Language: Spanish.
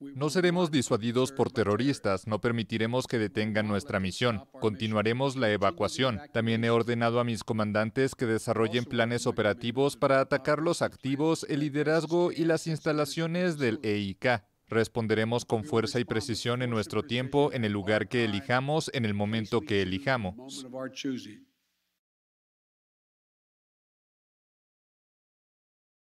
No seremos disuadidos por terroristas, no permitiremos que detengan nuestra misión. Continuaremos la evacuación. También he ordenado a mis comandantes que desarrollen planes operativos para atacar los activos, el liderazgo y las instalaciones del EIK. Responderemos con fuerza y precisión en nuestro tiempo, en el lugar que elijamos, en el momento que elijamos.